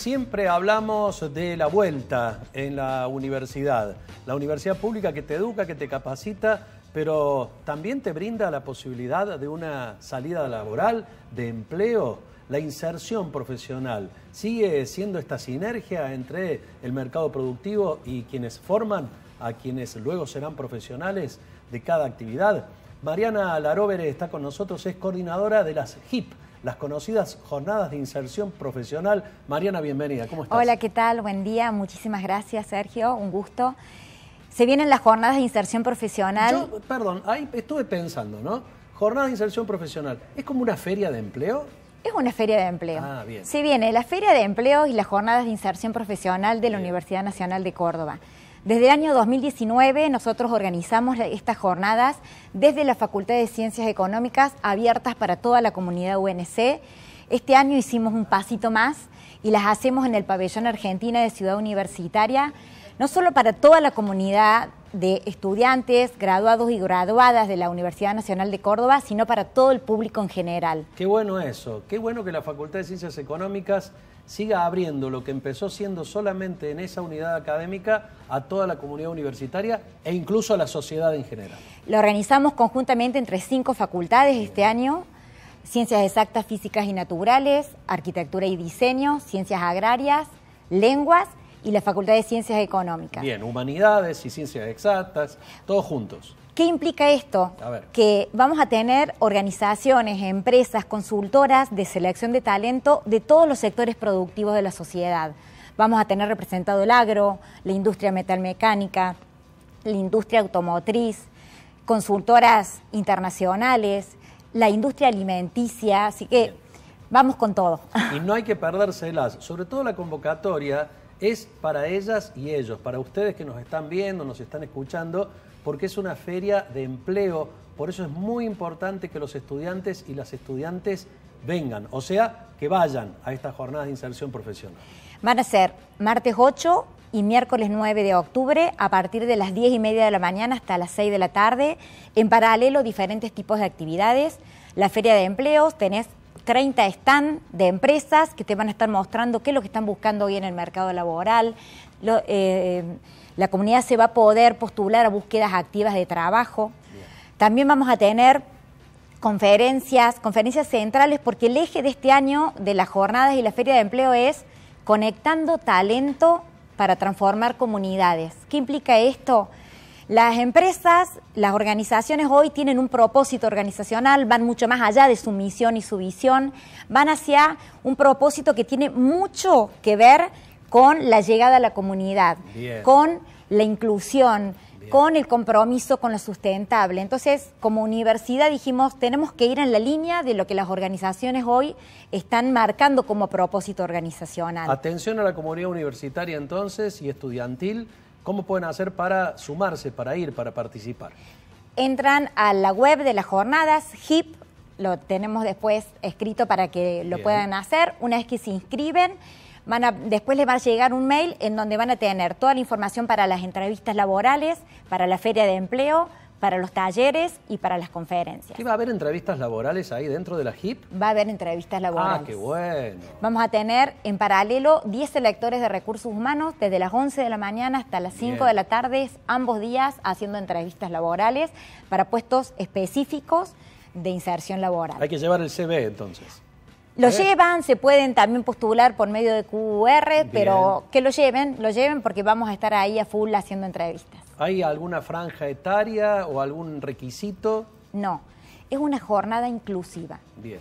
Siempre hablamos de la vuelta en la universidad, la universidad pública que te educa, que te capacita, pero también te brinda la posibilidad de una salida laboral, de empleo, la inserción profesional. ¿Sigue siendo esta sinergia entre el mercado productivo y quienes forman a quienes luego serán profesionales de cada actividad? Mariana Larovere está con nosotros, es coordinadora de las HIP, las conocidas jornadas de inserción profesional. Mariana, bienvenida. ¿Cómo estás? Hola, ¿qué tal? Buen día. Muchísimas gracias, Sergio. Un gusto. Se vienen las jornadas de inserción profesional. Yo, perdón, ahí estuve pensando, ¿no? Jornadas de inserción profesional. ¿Es como una feria de empleo? Es una feria de empleo. Ah, bien. Se viene la feria de empleo y las jornadas de inserción profesional de la Universidad Nacional de Córdoba. Desde el año 2019 nosotros organizamos estas jornadas desde la Facultad de Ciencias Económicas abiertas para toda la comunidad UNC. Este año hicimos un pasito más y las hacemos en el Pabellón Argentina de Ciudad Universitaria no solo para toda la comunidad de estudiantes, graduados y graduadas de la Universidad Nacional de Córdoba, sino para todo el público en general. Qué bueno eso, qué bueno que la Facultad de Ciencias Económicas siga abriendo lo que empezó siendo solamente en esa unidad académica a toda la comunidad universitaria e incluso a la sociedad en general. Lo organizamos conjuntamente entre cinco facultades este año. Ciencias exactas, físicas y naturales, arquitectura y diseño, ciencias agrarias, lenguas y la Facultad de Ciencias Económicas. Bien, humanidades y ciencias exactas, todos juntos. ¿Qué implica esto? Que vamos a tener organizaciones, empresas, consultoras de selección de talento de todos los sectores productivos de la sociedad. Vamos a tener representado el agro, la industria metalmecánica, la industria automotriz, consultoras internacionales, la industria alimenticia, así que vamos con todo. Y no hay que perdérselas, sobre todo la convocatoria es para ellas y ellos, para ustedes que nos están viendo, nos están escuchando, porque es una feria de empleo, por eso es muy importante que los estudiantes y las estudiantes vengan, o sea, que vayan a esta jornada de inserción profesional. Van a ser martes 8 y miércoles 9 de octubre a partir de las 10 y media de la mañana hasta las 6 de la tarde. En paralelo, diferentes tipos de actividades. La feria de empleos, tenés 30 están de empresas que te van a estar mostrando qué es lo que están buscando hoy en el mercado laboral. Eh, la comunidad se va a poder postular a búsquedas activas de trabajo. También vamos a tener conferencias, conferencias centrales, porque el eje de este año de las jornadas y la feria de empleo es conectando talento para transformar comunidades. ¿Qué implica esto? Las empresas, las organizaciones hoy tienen un propósito organizacional, van mucho más allá de su misión y su visión, van hacia un propósito que tiene mucho que ver con la llegada a la comunidad, con la inclusión, con el compromiso con lo sustentable. Entonces, como universidad dijimos, tenemos que ir en la línea de lo que las organizaciones hoy están marcando como propósito organizacional. Atención a la comunidad universitaria entonces y estudiantil ¿Cómo pueden hacer para sumarse, para ir, para participar? Entran a la web de las jornadas, HIP, lo tenemos después escrito para que lo puedan hacer. Una vez que se inscriben, Van después les va a llegar un mail en donde van a tener toda la información para las entrevistas laborales, para la feria de empleo, para los talleres y para las conferencias. ¿Y va a haber entrevistas laborales ahí dentro de la HIP? Va a haber entrevistas ah, laborales. Ah, qué bueno. Vamos a tener en paralelo 10 selectores de recursos humanos desde las 11 de la mañana hasta las 5 de la tarde, ambos días haciendo entrevistas laborales para puestos específicos de inserción laboral. Hay que llevar el CV entonces. Lo llevan, se pueden también postular por medio de QR, pero que lo lleven, lo lleven porque vamos a estar ahí a full haciendo entrevistas. ¿Hay alguna franja etaria o algún requisito? No, es una jornada inclusiva. Bien.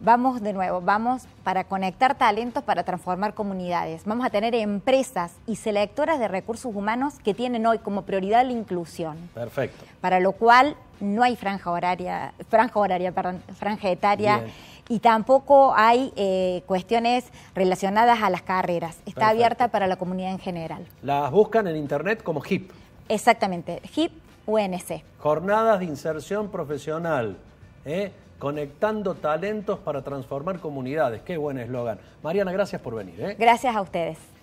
Vamos de nuevo, vamos para conectar talentos, para transformar comunidades. Vamos a tener empresas y selectoras de recursos humanos que tienen hoy como prioridad la inclusión. Perfecto. Para lo cual no hay franja horaria, franja horaria, perdón, franja etaria y tampoco hay eh, cuestiones relacionadas a las carreras. Está abierta para la comunidad en general. Las buscan en internet como HIP. Exactamente, HIP UNC. Jornadas de inserción profesional. ¿eh? Conectando talentos para transformar comunidades. Qué buen eslogan. Mariana, gracias por venir. ¿eh? Gracias a ustedes.